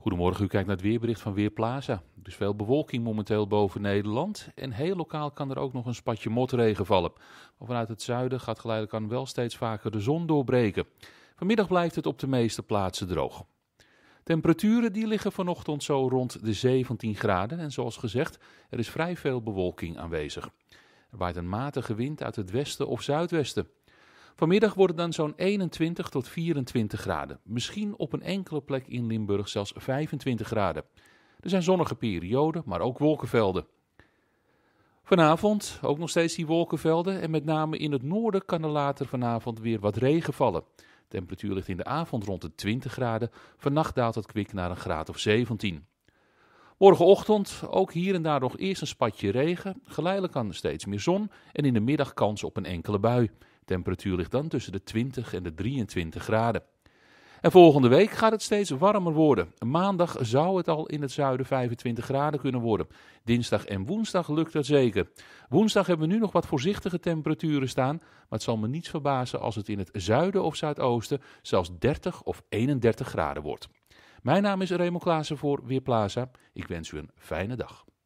Goedemorgen, u kijkt naar het weerbericht van Weerplaza. Er is dus veel bewolking momenteel boven Nederland en heel lokaal kan er ook nog een spatje motregen vallen. Maar vanuit het zuiden gaat geleidelijk aan wel steeds vaker de zon doorbreken. Vanmiddag blijft het op de meeste plaatsen droog. Temperaturen die liggen vanochtend zo rond de 17 graden en zoals gezegd, er is vrij veel bewolking aanwezig. Er waait een matige wind uit het westen of zuidwesten. Vanmiddag wordt het dan zo'n 21 tot 24 graden. Misschien op een enkele plek in Limburg zelfs 25 graden. Er zijn zonnige perioden, maar ook wolkenvelden. Vanavond ook nog steeds die wolkenvelden en met name in het noorden kan er later vanavond weer wat regen vallen. De temperatuur ligt in de avond rond de 20 graden, vannacht daalt het kwik naar een graad of 17. Morgenochtend ook hier en daar nog eerst een spatje regen, geleidelijk aan steeds meer zon en in de middag kans op een enkele bui temperatuur ligt dan tussen de 20 en de 23 graden. En volgende week gaat het steeds warmer worden. Maandag zou het al in het zuiden 25 graden kunnen worden. Dinsdag en woensdag lukt dat zeker. Woensdag hebben we nu nog wat voorzichtige temperaturen staan. Maar het zal me niets verbazen als het in het zuiden of zuidoosten zelfs 30 of 31 graden wordt. Mijn naam is Raymond Klaassen voor Weerplaza. Ik wens u een fijne dag.